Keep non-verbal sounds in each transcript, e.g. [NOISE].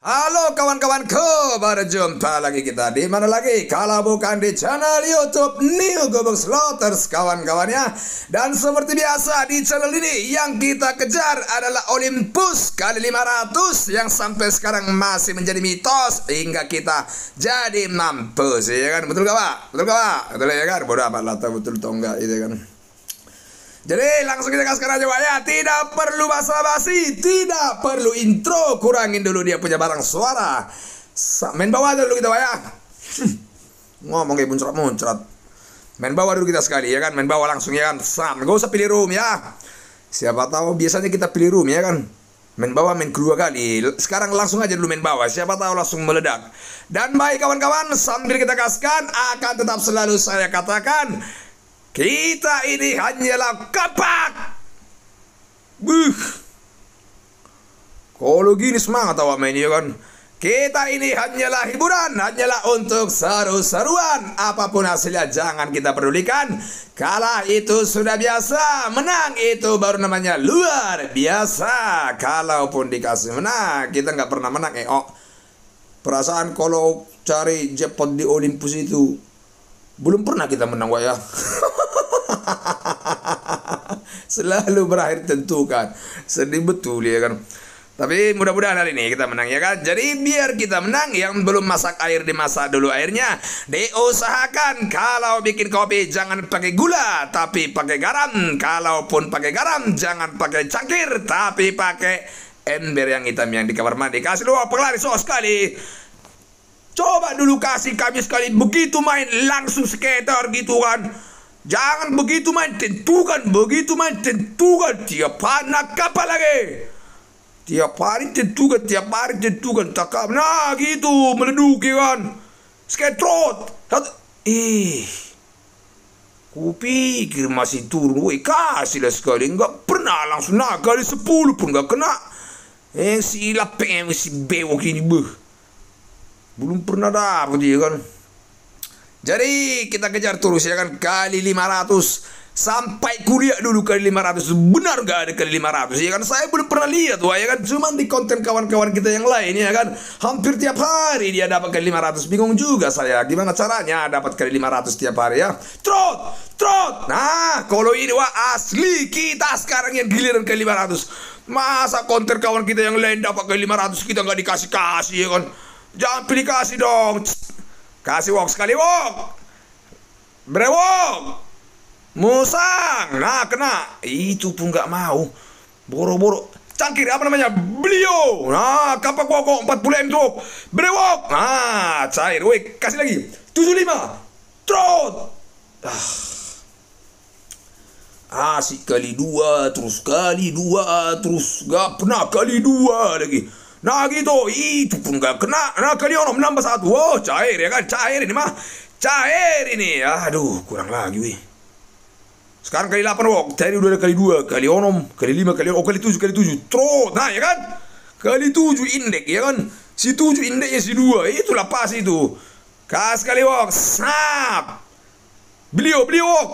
Halo kawan kawan ku, berjumpa lagi kita di mana lagi? Kalau bukan di channel YouTube New Gobok Slaughters kawan-kawannya. Dan seperti biasa di channel ini yang kita kejar adalah Olympus kali 500 yang sampai sekarang masih menjadi mitos hingga kita jadi mampus ya kan? Betul gak Pak? Betul gak Pak? Betul ya kan? Bodoh amat lah betul atau enggak itu kan. Jadi langsung kita kasihkan aja Pak ya Tidak perlu basa-basi Tidak perlu intro Kurangin dulu dia punya barang suara Main bawah dulu kita Pak ya hmm. Ngomong kayak muncrat-muncrat Main bawah dulu kita sekali ya kan Main bawah langsung ya kan Sam Gak usah pilih room ya Siapa tahu biasanya kita pilih room ya kan Main bawah main kedua kali Sekarang langsung aja dulu main bawah Siapa tahu langsung meledak Dan baik kawan-kawan Sambil kita kasihkan Akan tetap selalu saya katakan kita ini hanyalah kapak. Buh. Kalau gini semangat awak main ya kan. Kita ini hanyalah hiburan, hanyalah untuk seru-seruan. Apapun hasilnya jangan kita pedulikan. Kalah itu sudah biasa, menang itu baru namanya luar biasa. Kalaupun dikasih menang, kita nggak pernah menang. Eh, oh. Perasaan kalau cari jackpot di Olympus itu belum pernah kita menang wayang [LAUGHS] selalu berakhir tentu kan sedih betul ya kan tapi mudah-mudahan hari ini kita menang ya kan jadi biar kita menang yang belum masak air dimasak dulu airnya diusahakan kalau bikin kopi jangan pakai gula tapi pakai garam kalaupun pakai garam jangan pakai cangkir tapi pakai ember yang hitam yang di kamar mandi kasih lu penglaris oh sekali Coba dulu kasih kami sekali begitu main langsung skater gitu kan. Jangan begitu main tentukan, begitu main tentukan tiap hari nak apa lagi? Tiap hari tentukan, tiap hari tentukan takap. Nah gitu meleduk ya kan. Skatrot. Ih. kupikir masih turun, woi kasihlah sekali. Enggak pernah langsung nak kali sepuluh pun enggak kena. Eh si lapeng si bewok ini beuh belum pernah dapat dia kan jadi kita kejar terus ya kan kali 500 sampai kuliah dulu kali 500 benar gak ada kali 500 ya kan saya belum pernah lihat wah ya kan cuma di konten kawan-kawan kita yang lain ya kan hampir tiap hari dia dapat kali 500 bingung juga saya gimana caranya dapat kali 500 tiap hari ya trot trot nah kalau ini wah asli kita sekarang yang giliran kali 500 masa konten kawan kita yang lain dapat kali 500 kita nggak dikasih-kasih ya kan Jangan pilih kasih dong. Kasih wok sekali wok. Brewok. Musang. Nah, kena. Itu pun nggak mau. Boro-boro. Cangkir apa namanya? Beliau. Nah, kapak kok 40 M tuh. Brewok. Nah, cair. Woi, kasih lagi. 75. Trot. Ah. Asik kali dua, terus kali dua, terus gak pernah kali dua lagi. Nah gitu, itu pun gak kena. Nah kalian nambah satu. Wow, cair ya kan? Cair ini mah. Cair ini. Aduh, kurang lagi wih. Sekarang kali 8 wow. Tadi udah kali dua kali onom kali lima kali 6, oh, kali tujuh kali 7. Tro, nah ya kan? Kali tujuh indek ya kan? Si 7 indeknya si 2. Itulah pas itu. Kas kali wok. Snap. Beliau, beliau wok.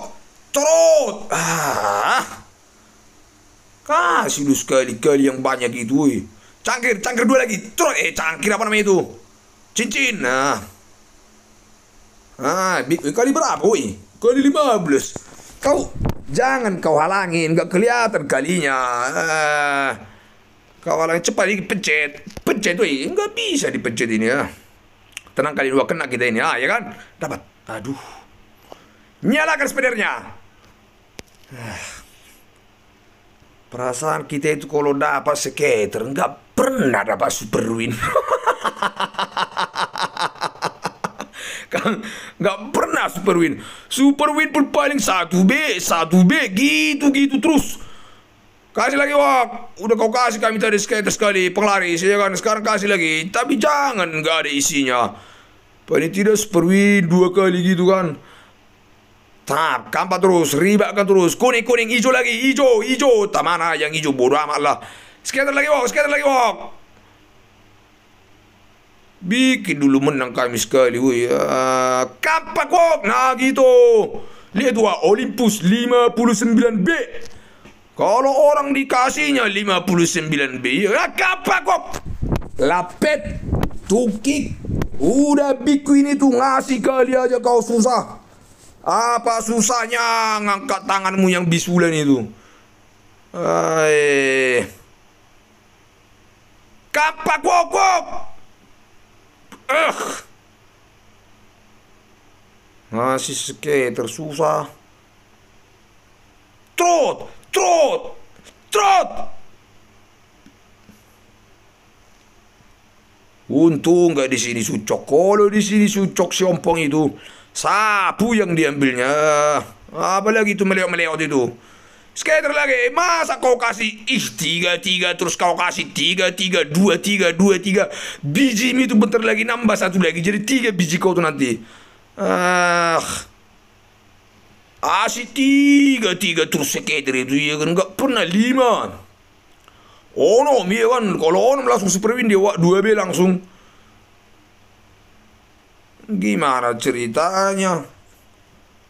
Terus. Ah. Kasih lu sekali-kali yang banyak itu wih cangkir cangkir dua lagi Curut. eh cangkir apa namanya itu cincin nah ah kali berapa woi kali 15 kau jangan kau halangin nggak kelihatan kalinya ah. kau halangin cepat ini pencet pencet woi enggak bisa dipencet ini ya tenang kali dua kena kita ini ah ya kan dapat aduh nyalakan sepedernya, ah. Perasaan kita itu kalau dapat skater enggak pernah dapat super win. kan nggak pernah super win. Super win pun paling satu B, satu B gitu gitu terus. Kasih lagi wak, udah kau kasih kami tadi skater sekali penglaris ya kan sekarang kasih lagi, tapi jangan nggak ada isinya. Paling tidak super win dua kali gitu kan. Tap, kampak terus, ribakan terus, kuning kuning hijau lagi hijau hijau, tamana yang hijau bodoh amat lah. Sekian lagi walk, sekian lagi walk. Bikin dulu menang kami sekali. Woi, Ya. kapak walk. Nah gitu. Lihat dua Olympus 59B. Kalau orang dikasihnya 59B, ya kapak walk. Lapet, tukik, udah ini itu ngasih kali aja kau susah. Apa susahnya ngangkat tanganmu yang bisulan itu? Ay. Kapak wokok. Eh. Masih skater susah. Trot, trot, trot. Untung gak di sini sucok. Kalau di sini sucok si ompong itu sapu yang diambilnya. Apalagi itu meleot-meleot itu. Skater lagi, masa kau kasih ih tiga tiga terus kau kasih tiga tiga dua tiga dua tiga biji ini tuh bentar lagi nambah satu lagi jadi tiga biji kau tuh nanti. Ah, asih tiga tiga terus skater itu ya kan nggak pernah lima. Oh no, mie iya kan kalau on langsung super win dia dua b langsung. Gimana ceritanya?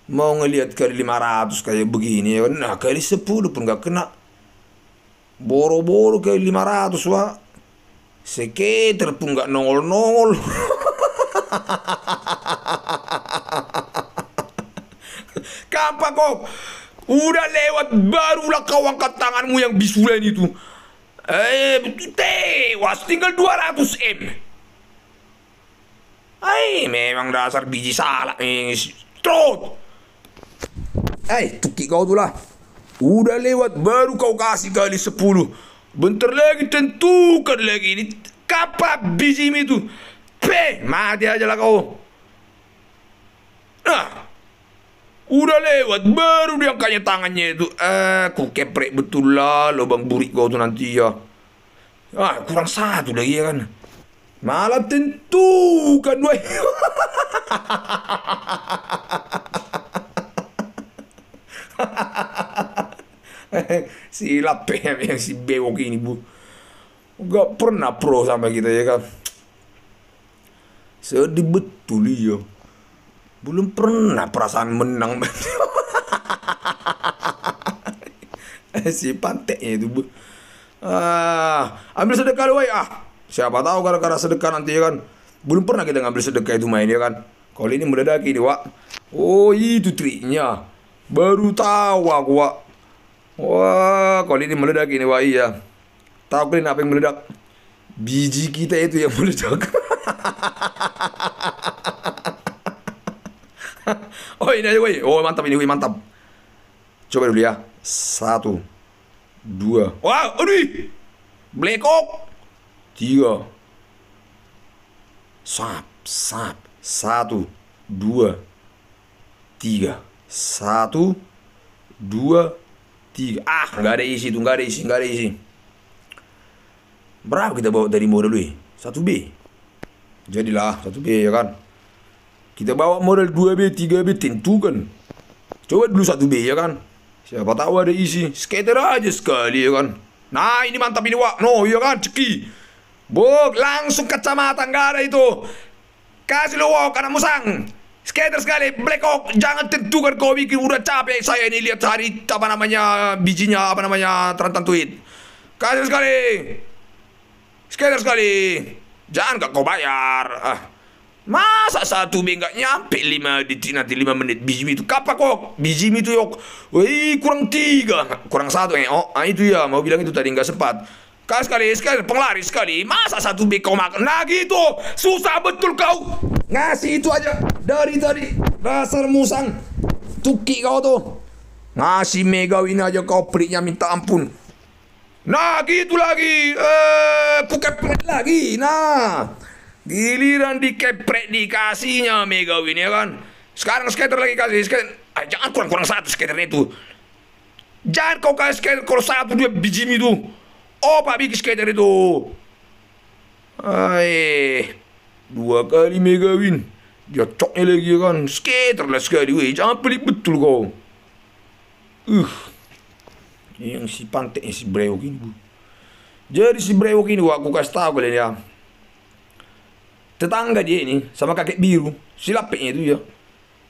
Mau ngelihat kali 500 kayak begini, ya, nah kali 10 pun gak kena. Boro-boro kali 500 wah. Sekitar pun gak nongol-nongol. [LAUGHS] Kapan kok Udah lewat barulah kau angkat tanganmu yang bisulan itu. Eh, tewas tinggal 200 M. Ay, eh, memang dasar biji salak. Eh, Trot. Hai, eh, tuki kau tu lah. Udah lewat baru kau kasih kali sepuluh. Bentar lagi tentukan lagi ini. Kapak biji tuh Pe, mati aja lah kau. Nah, udah lewat baru dia angkatnya tangannya itu. Eh, aku keprek betul lah lubang burik kau tu nanti ya. Ah, kurang satu lagi ya kan. Malah tentukan, wah [LAUGHS] si lape yang si bewok ini bu nggak pernah pro sama kita ya kan sedih betul ya belum pernah perasaan menang [LAUGHS] si panteknya itu bu ah ambil sedekah lu ah siapa tahu gara kara sedekah nanti ya kan belum pernah kita ngambil sedekah itu main ya kan kalau ini mendadak ini wak oh itu triknya Baru tahu aku, Wak. Wah, kali ini meledak ini, Wak, iya. Tahu kalian apa yang meledak? Biji kita itu yang [LAUGHS] meledak. oh, ini aja, woi. Oh, mantap ini, woi, mantap. Coba dulu ya. Satu. Dua. Wah, aduh. Blekok. Tiga. Sap, sap. Satu. Dua. Tiga. Satu, dua, tiga. Ah, nggak ada isi tuh, nggak ada isi, nggak ada isi. Berapa kita bawa dari modal dulu? Satu B. Jadilah satu B ya kan. Kita bawa modal dua b tiga b tentu kan. Coba dulu satu b ya kan. Siapa tahu ada isi. Skater aja sekali ya kan. Nah ini mantap ini wak. No ya kan ceki. Bok langsung kacamata nggak ada itu. Kasih lu wak karena musang. Skater sekali Black Hawk jangan tentukan kau bikin udah capek saya ini lihat hari apa namanya bijinya apa namanya terantantuin. Kasih sekali. Skater sekali. Jangan gak kau bayar. Ah. Masa satu bengkak nyampe lima detik nanti lima menit biji itu kapak kok biji itu yok, wih kurang tiga kurang satu eh oh ah, itu ya mau bilang itu tadi nggak sempat Kau sekali sekali penglaris sekali. Masa satu biko kau makan lagi itu? Susah betul kau. Ngasih itu aja dari tadi. Dasar musang. Tuki kau tuh. Ngasih mega ini aja kau periknya minta ampun. Nah gitu lagi. Eh, kukeprek lagi. Nah. Giliran dikeprek dikasihnya mega ini ya kan. Sekarang skater lagi kasih skater. Ay, ah, jangan kurang-kurang satu skaternya itu. Jangan kau kasih skater kalau satu dia biji itu. Opa Big Skater itu. Hai. Dua kali mega win. Dia coknya lagi kan. Skater lah sekali weh. Jangan pelik betul kau. Uh. Yang si pantek si Brewok ini bu. Jadi si Brewok ini aku kasih tahu kalian ya. Tetangga dia ini sama kakek biru. Si lapiknya itu ya.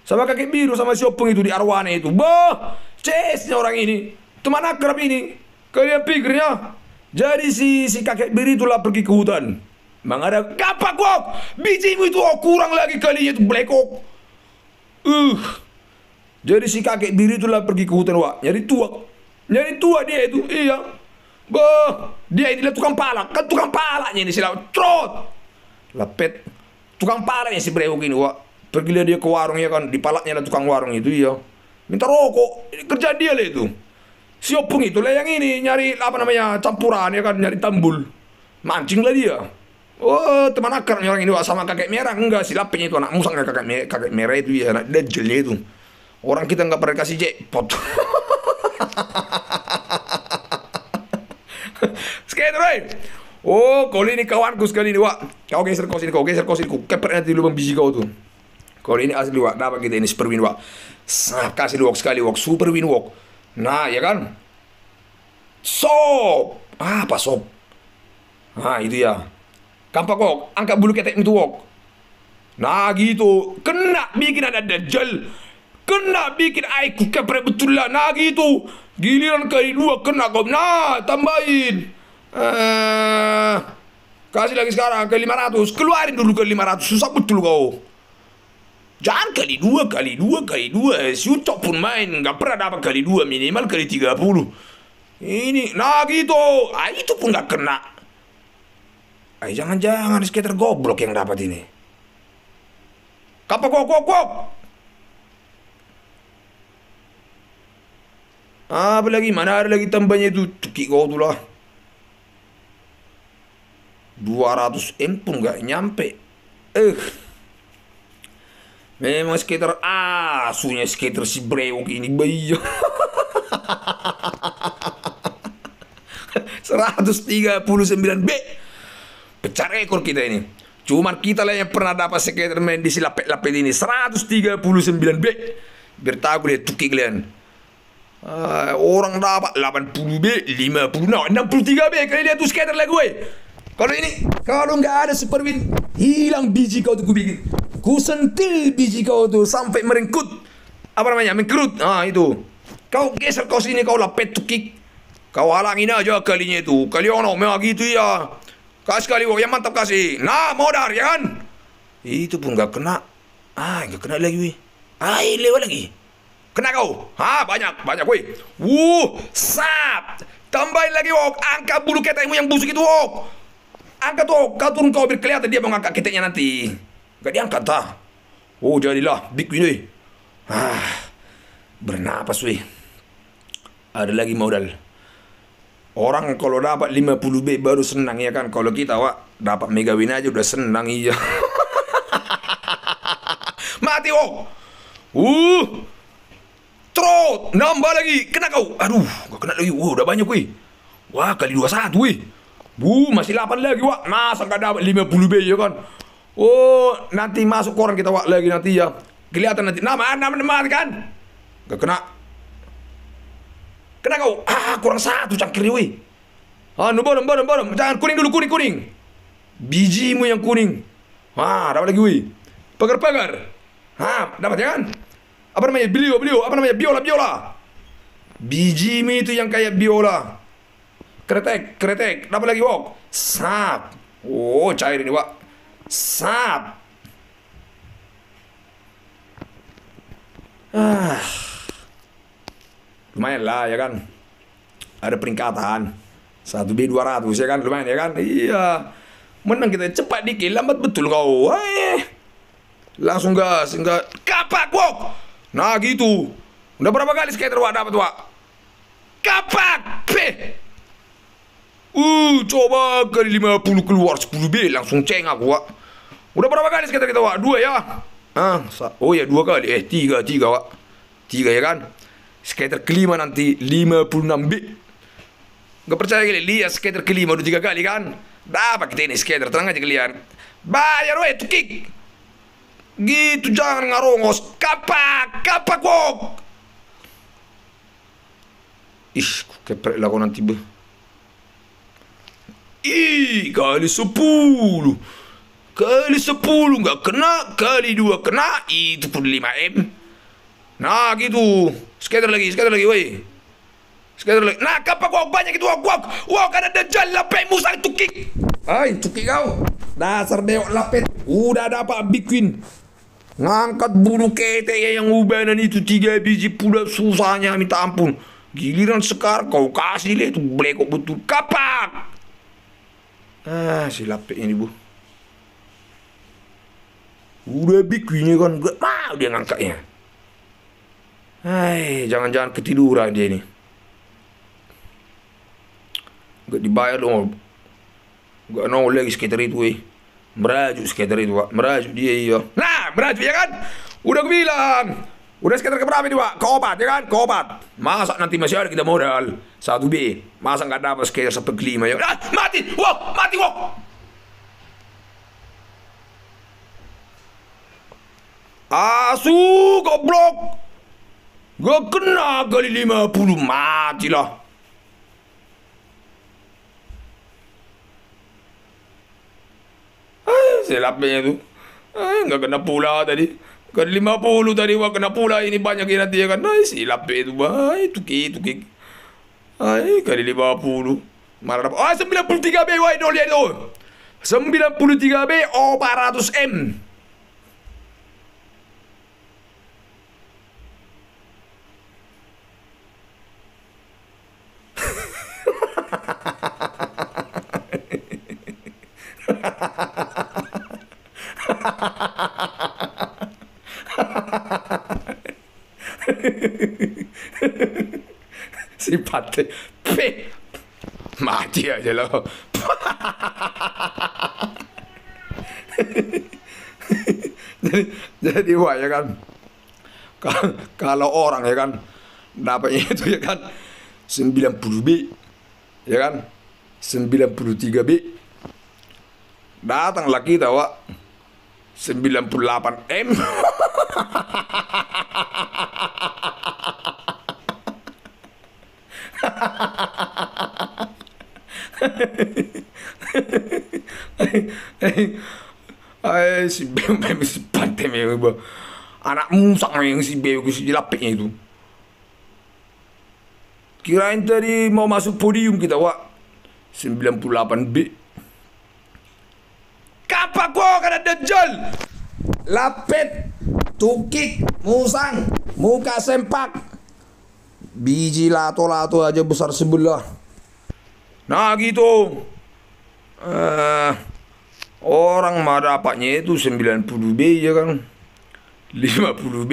Sama kakek biru sama si Openg itu di arwana itu. Bah! Cesnya orang ini. Teman akrab ini. Kalian pikir ya. Jadi si si kakek biri itulah pergi ke hutan. Mengada, kapak kok? Bijimu itu oh, kurang lagi kalinya itu blekok. Uh. Jadi si kakek biri itulah pergi ke hutan wak. Nyari tua. Nyari tua dia itu. Iya. Bah, dia itu tukang palak. Kan tukang palaknya ini silau. Trot. lapet, Tukang palaknya si brewok ini wak. Pergilah dia ke warung ya kan. Di palaknya lah tukang warung itu iya. Minta rokok. Kerja dia lah itu. Siopung itulah yang ini nyari apa namanya campuran ya kan nyari tambul. Mancing lah dia. Oh teman akar orang ini sama kakek merah enggak lapin itu anak musang kakek merah, kakek merah itu ya anak dajjal itu. Orang kita nggak pernah kasih jackpot. skater [LAUGHS] right? Oh, kau ini kawanku sekali ini, Wak. Kau geser kau sini, kau geser kau sini. Kau keper nanti lubang biji kau tuh. Kau ini asli, Wak. Dapat kita ini super win, Wak. sangat kasih lu walk sekali, Wak. Super win, Wak. Nah, ya kan? Sop. Ah, apa sop? Nah, itu ya. Kampak kok, angkat bulu ketek itu kok. Nah, gitu. Kena bikin ada dajjal. Kena bikin aku kepre betul lah. Nah, gitu. Giliran kali dua kena kok. Nah, tambahin. Eh, kasih lagi sekarang ke 500. Keluarin dulu ke 500. Susah betul kau. Jangan kali dua, kali dua, kali dua. Eh, si Ucok pun main, nggak pernah dapat kali dua, minimal kali tiga puluh Ini, nah gitu. Ah, itu pun nggak kena. Ah, jangan-jangan skater goblok yang dapat ini. Kapok, kok, kok, Ah, apa lagi? Mana ada lagi tambahnya itu? Tuki kau dua lah. 200 M pun nggak nyampe. Eh. Memang eh, skater asunya ah, skater si brewok ini bayo. 139 [LAUGHS] B. Pecah rekor kita ini. cuma kita lah yang pernah dapat skater main di si lapet-lapet ini 139 B. Bertahu ya tuki kalian. Uh, orang dapat 80 B, 50, no, 63 B. Kalian lihat tuh skater lah gue. Kalau ini, kalau nggak ada superwin, hilang biji kau tuh gue bikin. Ku sentil biji kau tuh sampai merengkut. Apa namanya? Mengkerut. Ah itu. Kau geser kau sini kau lapet tukik. Kau halangin aja kalinya itu. Kali ono memang gitu ya. Kasih kali oh, yang mantap kasih. Nah, modar ya kan? Itu pun gak kena. Ah, gak kena lagi. Wih. Ah, lewat lagi. Kena kau. Ha, banyak, banyak weh. Wuh, sap. Tambahin lagi wok. Angkat bulu ketengmu yang busuk itu wok. Angkat wok. Kau turun kau biar kelihatan dia mau ngangkat ketengnya nanti. Gak diangkat dah. Oh jadilah big ini. Ah, bernapas weh. Ada lagi modal. Orang kalau dapat 50 B baru senang ya kan. Kalau kita wak dapat mega win aja udah senang iya. [LAUGHS] Mati oh. Uh. Trot nambah lagi. Kena kau. Aduh, gak kena lagi. Wah, udah banyak weh. Wah, kali dua 21 weh. Bu, masih 8 lagi wak. Masa gak dapat 50 B ya kan. Oh, nanti masuk koran kita wak lagi nanti ya. Kelihatan nanti nama nama nama kan. Gak kena. Kena kau. Ah, kurang satu cangkir wih. Ah, nombor, nombor, nombor. Jangan kuning dulu, kuning, kuning. Biji mu yang kuning. Ah, dapat lagi wih. pagar pegar Ah, dapat ya kan? Apa namanya? Beliau, beliau. Apa namanya? Biola, biola. Biji Bijimu itu yang kayak biola. Kretek, kretek. Dapat lagi wok. Sap. Oh, cair ini wak. Sab, Ah. Lumayan lah ya kan. Ada peringkatan. 1B200 ya kan lumayan ya kan. Iya. Menang kita cepat dikit lambat betul kau. Hai. Eh. Langsung gas enggak kapak wok. Nah gitu. Udah berapa kali skater wak dapat wak? Kapak. Peh. Uh, coba kali 50 keluar 10 B langsung ceng aku Udah berapa kali sekitar kita wak? Dua ya Ah, oh ya dua kali. Eh tiga tiga wak. Tiga ya kan? Skater kelima nanti 56 B. Gak percaya kali lihat skater kelima udah tiga kali kan? Dapat kita ini skater tenang aja kalian. Bayar weh tuh kick. Gitu jangan ngarongos. Kapak, kapak wok. Ih, keprek lagu nanti be. Ih, kali sepuluh. Kali sepuluh nggak kena, kali dua kena, itu pun lima M. Nah gitu, skater lagi, skater lagi, woi. Skater lagi. Nah, kenapa kau banyak itu wak wak. Wak ada jalan lapai musang itu kick. Hai, cuki kau. Dasar dewa lapet. Udah dapat bikin. Ngangkat bulu kete ya yang ubanan itu tiga biji pula susahnya minta ampun. Giliran sekar kau kasih lihat itu belekok betul kapak ah si laptop ini bu udah bikinnya kan gak mau dia ngangkatnya Hai, jangan-jangan ketiduran dia ini. Gak dibayar dong. Gak nongol lagi skater itu eh. Merajuk skater itu, Pak. Merajuk dia iya. Nah, merajuk ya kan? Udah aku bilang. Udah sekitar keberapa ini pak? Keobat ya kan? Keobat Masa nanti masih ada kita modal Satu B Masa nggak dapat sekitar satu kelima ya ah, Mati Wow Mati wow Asu goblok Gak kena kali lima puluh Mati lah ah, Selapnya itu Ay, ah, Gak kena pula tadi Kan puluh tadi wah kena pula ini banyak ini nanti ya kan. Nah, itu baik tuki tuki. ai kali 50. Marah apa? Ah, puluh 93B wah itu lihat itu. 93B 400M. Ha ha ha ha. 받대 Mati aja lo. [LAUGHS] jadi jadi wah ya kan kalau orang ya kan dapatnya itu ya kan 90B ya kan 93B datang lagi tahu 98M Ay, [LAUGHS] si Beo [LAUGHS] si Pate Beo. Anak musak yang si Beo si jelapiknya itu. Kirain tadi mau masuk podium kita, Wak. 98B. Kapak kau kena dejol. lapet, tukik, musang, muka sempak. Biji lato-lato aja besar sebelah. Nah gitu. Uh, Orang mah dapatnya itu 90B ya kan. 50B.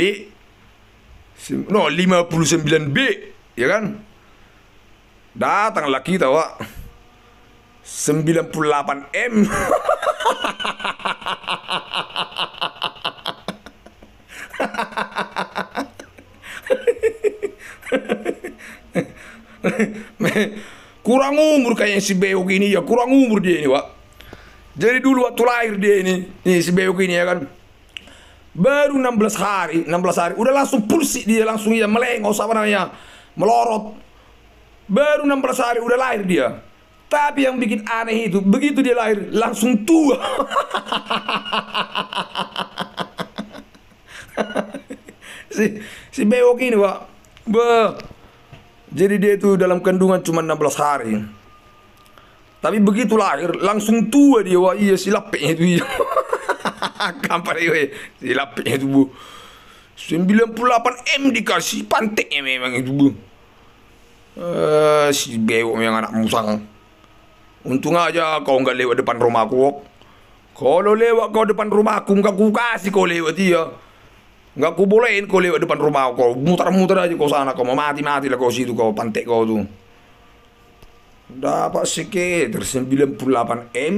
No, 59B. Ya kan? Datanglah kita, Wak. 98M. kurang umur kayaknya si Beok ini ya kurang umur dia ini pak jadi dulu waktu lahir dia ini, nih si Beok ini ya kan. Baru 16 hari, 16 hari udah langsung pulsi dia langsung ya melengos apa namanya? Melorot. Baru 16 hari udah lahir dia. Tapi yang bikin aneh itu, begitu dia lahir langsung tua. [LAUGHS] si si Beok ini, Pak. Be. Jadi dia itu dalam kandungan cuma 16 hari. Tapi begitu lahir langsung tua dia wah iya silapnya itu. Kampar iya [LAUGHS] silapnya itu bu. 98 M dikasih pantek ya memang itu bu. Uh, si bewok yang anak musang. Untung aja kau nggak lewat depan rumahku. Kalau lewat kau depan rumahku nggak ku kasih kau lewat dia. Nggak ku bolehin kau lewat depan rumah kau. mutar muter aja kau sana kau mau mati-mati lah kau situ kau pantek kau tuh dapat sekitar 98 M.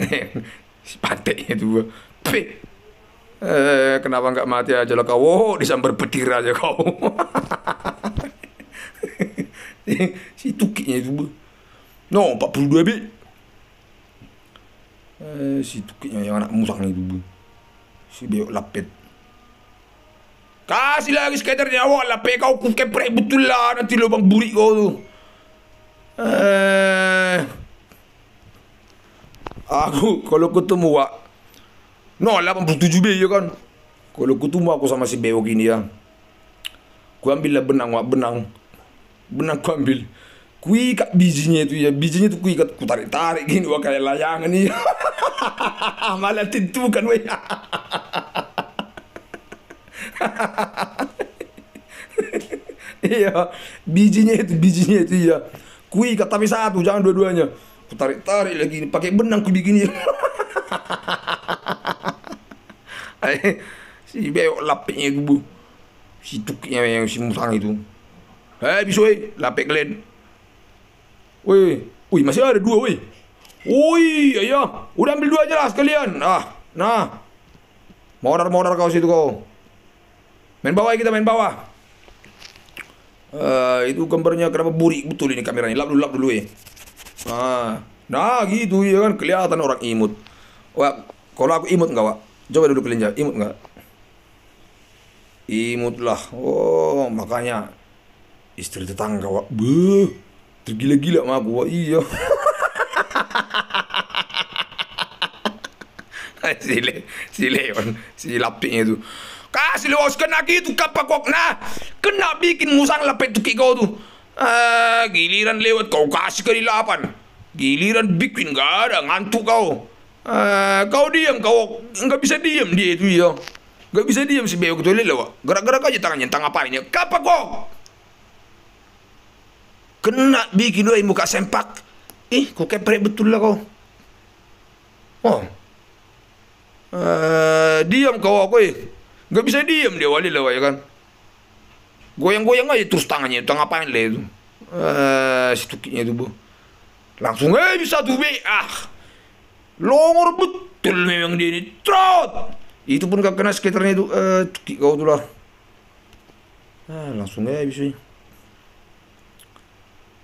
Eh, sepatiknya dua. tapi Eh, kenapa nggak mati aja lo kau? Oh, disambar petir aja kau. [LAUGHS] si tukiknya itu. No, 42 bi. Eh, si tukiknya yang anak musang itu. Si beok lapet. Kasih lagi ni awak lah. Pek kau keprek betul lah nanti lubang burik kau tu. Eh, aku kalau ketemu awak. No, 87B je kan. Kalau ketemu aku sama si Beo gini ya. aku ambil lah benang awak, benang. Benang aku ambil. Ku ikat bijinya tu ya. Bijinya tu kui ikat. Ku tarik-tarik gini kayak layangan ni. [LAUGHS] Malah kan weh. [LAUGHS] iya, bijinya itu, bijinya itu iya. Kui tapi satu, jangan dua-duanya. Ku tarik-tarik lagi, pakai benang ku begini. [LAUGHS] Eh, si beo lapiknya kubu. Si tuknya yang si musang itu. Hei, eh, bisoi, eh. lapik kalian. Woi, woi masih ada dua, woi. Woi, ayo, iya. udah ambil dua aja lah sekalian. Ah, nah. Modar-modar kau situ kau. Main bawah kita main bawah. Uh, itu gambarnya kenapa burik betul ini kameranya. Lap dulu, lap dulu ya. Ah. Nah, gitu ya kan kelihatan orang imut. Wah, kalau aku imut enggak, Wak? Coba duduk kelinja, imut enggak? Imut lah. Oh, makanya istri tetangga, Wak. Beuh. Tergila-gila sama aku, Wak. Iya. sile, [LAUGHS] sile, si lapiknya itu. Kasih lewas kena gitu kapak kok nah. Kena bikin musang lepet tuh kau tuh. Eh, ah, giliran lewat kau kasih delapan Giliran bikin gak ada ngantuk kau. Ah, kau diam kau nggak bisa diam dia itu ya. nggak bisa diam si Beo kecuali lewat. Gerak-gerak aja tangannya, tang apa ini? Kapak kok. Kena bikin doa muka sempak. Ih, kok keprek betul lah kau. Oh. Uh, diam kau aku eh. Gak bisa diam dia wali lah ya kan. Goyang-goyang aja terus tangannya, itu ngapain lah itu. Eh, si tukiknya itu, Bu. Langsung, eh bisa tuh, be. Ah, longor betul memang dia ini. Trot! Itu pun gak kena sekitarnya itu. Eh, tukik kau tuh lah. Eh, langsung aja bisa.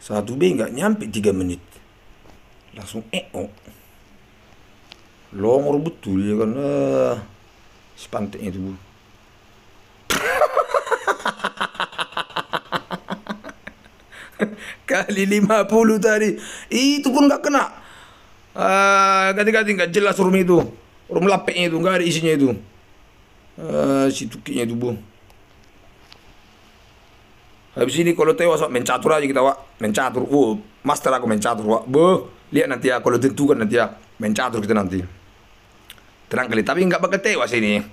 Satu B nggak nyampe tiga menit. Langsung eh oh Longor betul ya kan. Eh, si itu, Bu. [LAUGHS] Kali lima puluh tadi. Itu pun gak kena. ganti ah, Ganti-ganti gak jelas rumah itu. rumah lapeknya itu, gak ada isinya itu. Uh, si tukinya itu, Bu. Habis ini kalau tewas wak, main catur aja kita wak Main catur, oh, master aku main catur wak bu lihat nanti ya, kalau tentukan nanti ya Main catur kita nanti Terang kali, tapi gak bakal tewas ini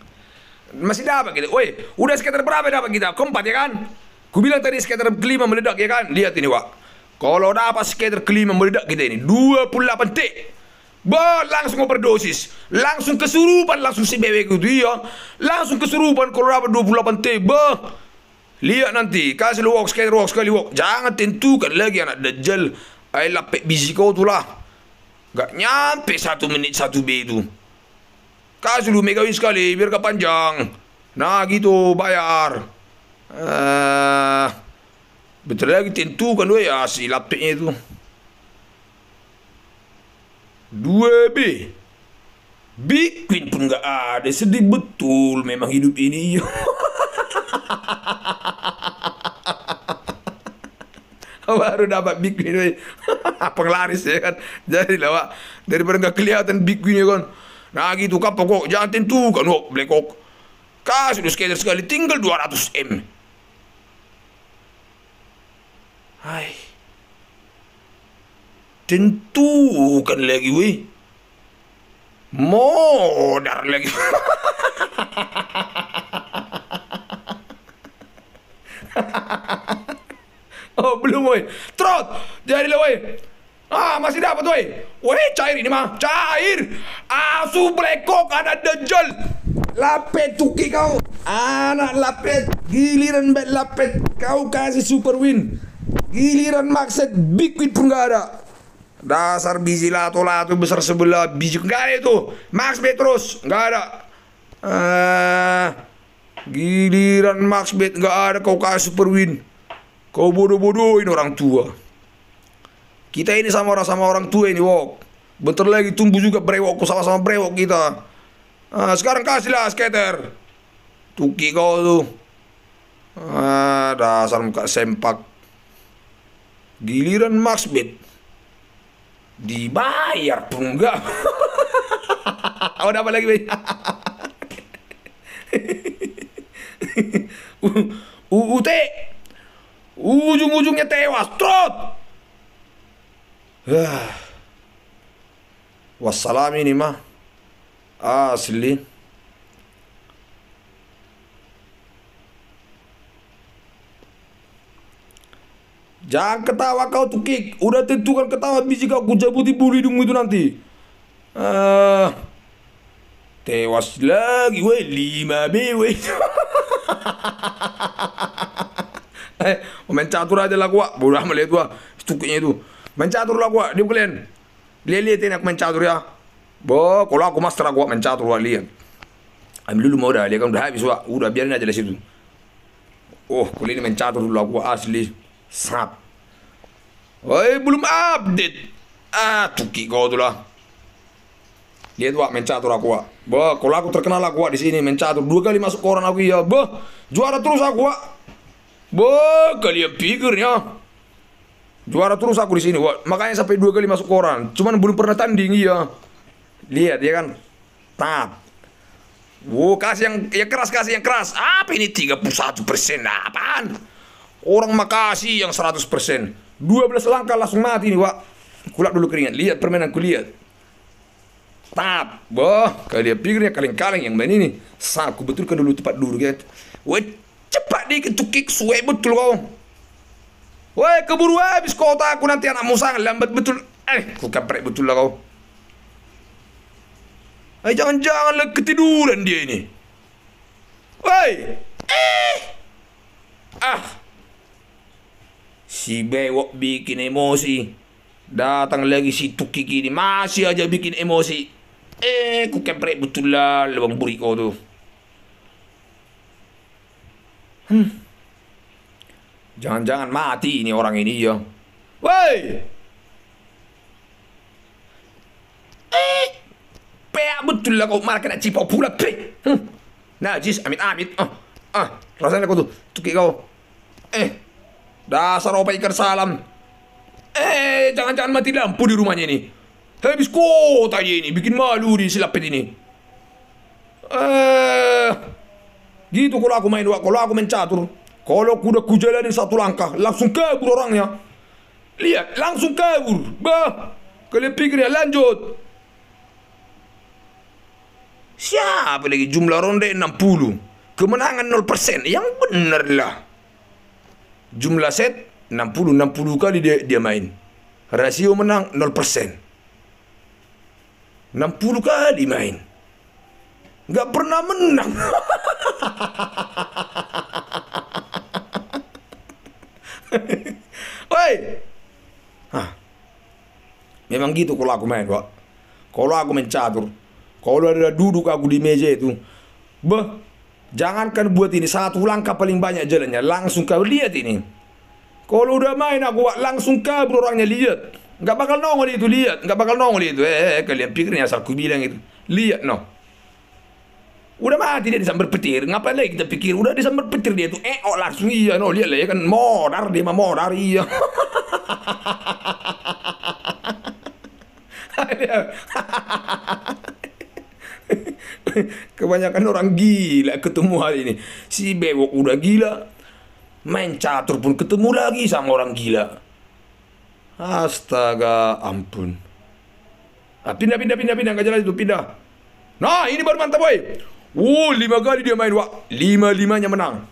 masih dapat kita. Woi, udah sekitar berapa dapat kita? Keempat ya kan? Ku bilang tadi sekitar kelima meledak ya kan? Lihat ini wak. Kalau dapat sekitar kelima meledak kita ini. 28 T. boh langsung overdosis. Langsung kesurupan langsung si bebek itu iya. Langsung kesurupan kalau dapat 28 T. boh Lihat nanti. Kasih lu walk sekali walk sekali walk. Jangan tentukan lagi anak dajjal. Ayolah pek biji kau tu lah. Gak nyampe satu menit satu B itu kasih lu megawin sekali biar gak panjang nah gitu bayar uh, eh, betul lagi tentukan dua ya si laptopnya itu 2B Bitcoin pun gak ada Sedih betul memang hidup ini [LAUGHS] baru dapat Bitcoin [LAUGHS] penglaris ya kan jadi lah daripada nggak kelihatan Bitcoinnya kan lagi tu kan pokok jangan tentu kan oh, kok. Kau udah skater sekali tinggal 200 M. Hai. Tentu kan lagi weh. Modar lagi. [LAUGHS] oh belum weh. Trot Jadilah weh. Ah, masih dapat woi. Woi, cair ini mah. Cair. Asu ah, black ada dejol. Lapet tuki kau. Anak lapet. Giliran bet lapet. Kau kasih super win. Giliran maksud big win pun gak ada. Dasar biji lato-lato besar sebelah biji nggak ada itu. Max bet terus. Nggak ada. ah giliran Max bet nggak ada kau kasih super win. Kau bodoh-bodohin orang tua. Kita ini sama orang sama orang tua ini, wok. Bentar lagi tumbuh juga brewok, sama-sama brewok kita. Ah sekarang kasihlah skater. Tuki kau tuh. Ah, dasar muka sempak. Giliran Max Bid. Dibayar pun enggak. Udah [LAUGHS] apa lagi, Bid? [LAUGHS] UUT. Ujung-ujungnya tewas. Trot. والصلاة مينيما أصلي Jangan ketawa kau tuh kik. Udah tentukan ketawa biji kau ku jabuti hidungmu itu nanti. Ah. Uh, tewas lagi woi lima B weh. [LAUGHS] eh, main catur aja lah gua. Ah. Bodoh melihat gua. Ah. Stuknya itu mencatur gua, ah, dia kalian Lihat-lihat ini aku mencatur ya. Bo, kalau aku master aku ah, mencatur lah lihat. Ambil dulu mau dah, lihat kan udah habis wa udah biarin aja di situ. Oh, kalian ini mencatur dulu aku ah, asli serap Oi, belum update. Ah, tuki kau tu lah. Dia main mencatur aku wa bo kalau aku terkenal aku di sini mencatur dua kali masuk koran aku ya. bo juara terus aku wa bo kalian pikirnya Juara terus aku di sini. Wah, makanya sampai dua kali masuk koran. Cuman belum pernah tanding ya. Lihat ya kan. Tap. Wow, kasih yang ya keras kasih yang keras. Apa ini 31 persen? apaan? Orang Makasih yang 100 persen. 12 langkah langsung mati nih, Wak. Kulak dulu keringat. Lihat permainan kulihat. Tap. Wah, kalian pikirnya kaleng-kaleng yang main ini. Saku betulkan dulu tempat dulu, guys. wait cepat dikit tuh kick, suwe betul kau. Woi keburu habis kota aku nanti anak musang lambat betul. Eh, kau kaprek betul lah kau. Eh, jangan-janganlah jangan ketiduran dia ini. Woi. Eh. Ah. Si bewok bikin emosi. Datang lagi si Tuki ini masih aja bikin emosi. Eh, ku kaprek betul lah lubang buri kau tu. Hmm. Jangan-jangan mati ini orang ini ya. Woi. Eh. Pea betul lah kau malah kena cipok pula pe. Hmm. Najis amit amit. Ah. Ah, rasanya kau tuh. Tuki kau. Eh. Dasar opa ikan salam. Eh, jangan-jangan mati lampu di rumahnya ini. Habis kota ini bikin malu di silapet ini. Eh. Gitu kalau aku main kalau aku main catur. Kalau kuda ku jalani satu langkah, langsung kabur orangnya. Lihat, langsung kabur. Bah, kalian pikirnya lanjut. Siapa lagi jumlah ronde 60. Kemenangan 0%. Yang benar lah. Jumlah set 60 60 kali dia dia main. Rasio menang 0%. 60 kali main. Gak pernah menang. [LAUGHS] [LAUGHS] Woi. Hah. Memang gitu kalau aku main, Pak. Kalau aku main catur, kalau ada duduk aku di meja itu, beh, jangankan buat ini satu langkah paling banyak jalannya, langsung kau lihat ini. Kalau udah main aku langsung kabur orangnya lihat. Enggak bakal nongol itu lihat, enggak bakal nongol itu. Eh, eh, eh kalian pikirnya asal aku bilang itu. Lihat no. Udah mati dia disambar petir, ngapain lagi kita pikir? Udah disambar petir dia tuh, eh oh langsung iya, no lihat lah ya kan, morar dia mah morar iya. [LAUGHS] Kebanyakan orang gila ketemu hari ini. Si bewok udah gila, main catur pun ketemu lagi sama orang gila. Astaga, ampun. Ah, pindah, pindah, pindah, pindah, gak jelas itu, pindah. Nah, ini baru mantap, boy. Wuh, oh, lima kali dia main, wah, lima-limanya menang.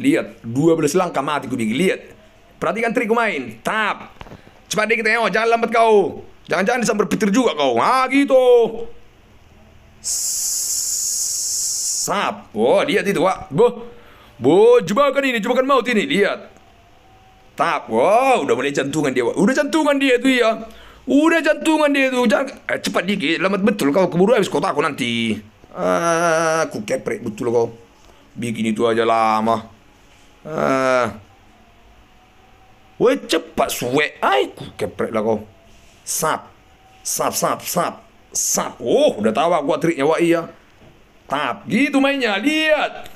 Lihat, dua 12 langkah mati Kubigi, lihat. Perhatikan trik main, tap. Cepat deh kita, oh, jangan lambat kau. Jangan-jangan disambar petir juga kau. Ah, gitu. Sap. Oh, lihat itu, Wak. Boh. Boh, jebakan ini, jebakan maut ini. Lihat. Tap. Wow, udah mulai jantungan dia, Wak. Udah jantungan dia itu ya. Udah jantungan dia itu. Jangan eh, cepat dikit, lambat betul kau keburu habis aku nanti. Aku eh, keprek betul kau. Bikin itu aja lama. Ah. Eh. Weh cepat suwe Ai ku keprek lah kau. Sap. Sap sap sap. Sap. Oh, udah tahu aku triknya wah iya. Tap. Gitu mainnya. Lihat.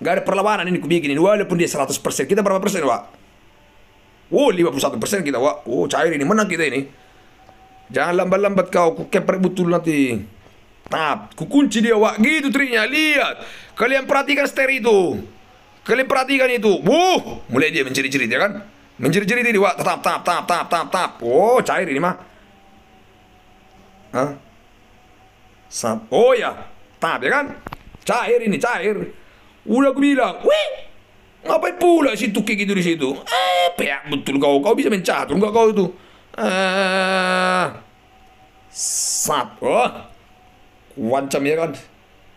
Gak ada perlawanan ini ku bikin ini. Walaupun dia 100%. Kita berapa persen, Wak? Oh, 51% kita, pak. Oh, cair ini. Menang kita ini. Jangan lambat-lambat kau. Ku keprek betul nanti. Tap, kukunci dia, wak. Gitu triknya, lihat. Kalian perhatikan steer itu. Kalian perhatikan itu. Wuh, mulai dia menciri-ciri, ya kan? Menciri-ciri dia, wak. Tap, tap, tap, tap, tap, tap. Oh, cair ini mah. Hah? sap Oh ya, tap, ya kan? Cair ini, cair. Udah aku bilang, wih, ngapain pula si tuki gitu di situ? Eh, peak betul kau, kau bisa mencatur enggak kau itu? Eh, sap oh, wancam ya kan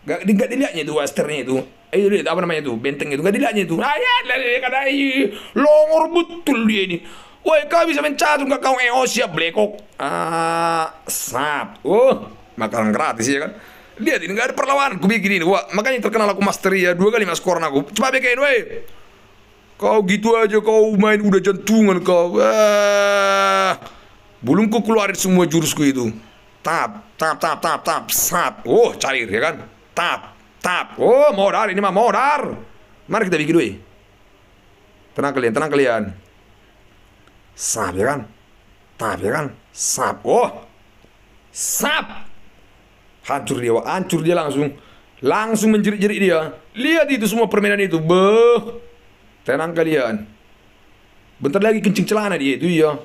gak, gak dilihatnya itu westernnya itu eh, ayo lihat apa namanya tuh bentengnya tuh gak dilihatnya itu ayat lah kan ayo. longor betul dia ini woi kau bisa mencatu gak kau E.O eh, oh, siap blekok ah sap. oh makanan gratis ya kan lihat ini gak ada perlawanan Gue bikin ini wah makanya terkenal aku master ya dua kali mas koran aku coba bikin woi kau gitu aja kau main udah jantungan kau ah. belum ku keluarin semua jurusku itu tap tap tap tap tap sap oh cair ya kan tap tap oh morar, ini mah morar. mari kita bikin ya tenang kalian tenang kalian sap ya kan tap ya kan sap oh sap hancur dia wah hancur dia langsung langsung menjerit-jerit dia lihat itu semua permainan itu beh tenang kalian bentar lagi kencing celana dia itu ya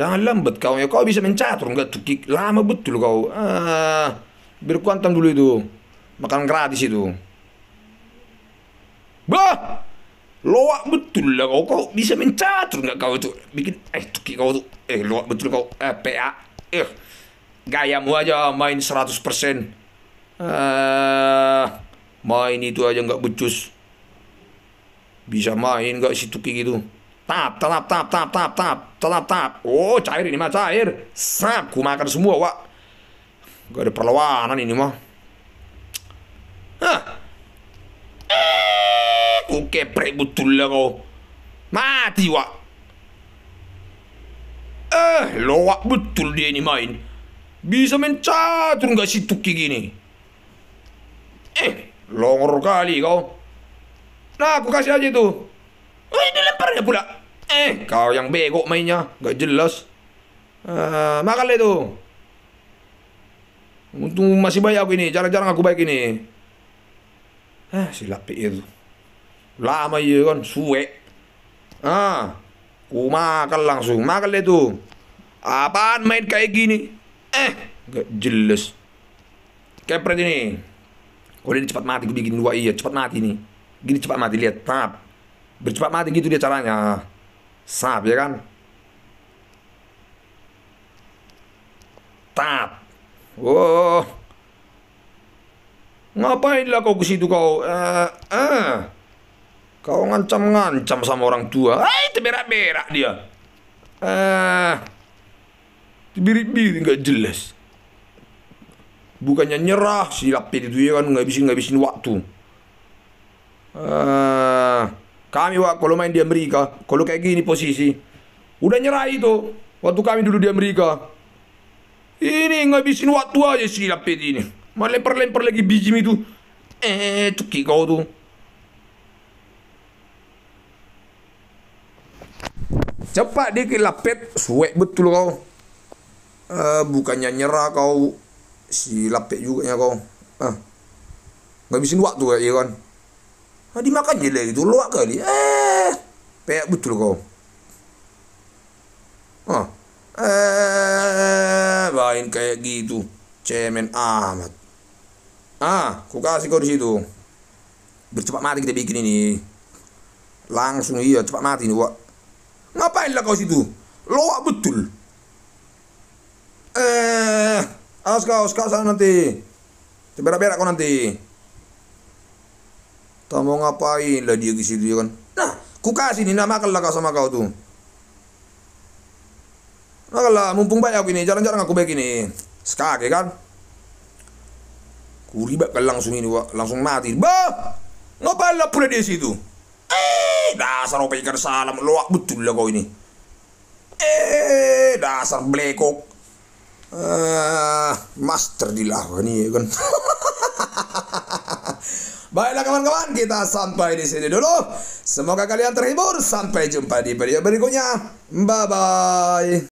Jangan lambat kau ya, kau bisa mencatur enggak tukik. lama betul kau. Ah, berkuantum dulu itu. Makan gratis itu. Bah! Loak betul lah kau, kau bisa mencatur enggak kau itu. bikin eh tuki kau tuh eh loak betul kau eh PA eh gayamu aja main 100% persen ah, main itu aja enggak becus bisa main enggak si tuki itu tap tap tap tap tap tap tap tap oh cair ini mah cair sap ku makan semua wak gak ada perlawanan ini mah Hah. Eh, ku keprek betul lah kau Mati wak Eh loak betul dia ini main Bisa main catur gak si tuki gini Eh longor kali kau Nah aku kasih aja tuh Oh ini lemparnya pula Eh, kau yang bego mainnya, gak jelas. Uh, makan itu. Untung masih baik aku ini, jarang-jarang aku baik ini. eh si lapik itu. Lama ya kan, suwe. Ah, ku makan langsung, makan itu. Apaan main kayak gini? Eh, gak jelas. Kepret ini. kau ini cepat mati, gue bikin dua iya, cepat mati ini Gini cepat mati, lihat, tap. Bercepat mati gitu dia caranya. Sab, ya kan? Tap. Wow. Ngapain lah kau ke situ kau? Uh, uh. Kau ngancam-ngancam sama orang tua. Hai, teberak-berak dia. Eh. Uh. Biri-biri nggak jelas. Bukannya nyerah, si silapin itu ya kan nggak bisa ngabisin waktu. Eh. Kami Wak kalau main di Amerika, kalau kayak gini posisi, udah nyerah itu waktu kami dulu di Amerika. Ini ngabisin waktu aja sih lapet ini. Malah lempar-lempar lagi biji itu. Eh, cuki kau tuh. Cepat dia ke lapet, suwek betul kau. Uh, bukannya nyerah kau, si lapet juga ya kau. Ah. Uh. Ngabisin waktu ya kan dia makan je lah gitu. Luak kali. Eh. Payak betul kau. Ha. Eh, main kayak gitu. Cemen amat. Ah, ku kasih kau di situ. Bercepat mati kita bikin ini. Langsung iya, cepat mati ini. Wak. Ngapain lah kau situ? Loak betul. Eh, awas kau, awas kau sana nanti. Berak-berak kau nanti. Tak mau ngapain lah dia ke situ ya kan. Nah, ku kasih nih, nama makanlah lah sama kau tuh. lah. mumpung baik aku ini, jarang-jarang aku baik ini. ya kan. Ku ribak kan langsung ini, wak. langsung mati. Bah, ngapain lah pula dia situ? Eh, dasar opai salam, loak betul lah kau ini. Eh, dasar blekok. Uh, ah, master dilawan ini ya kan. [LAUGHS] Baiklah kawan-kawan, kita sampai di sini dulu. Semoga kalian terhibur. Sampai jumpa di video berikutnya. Bye-bye.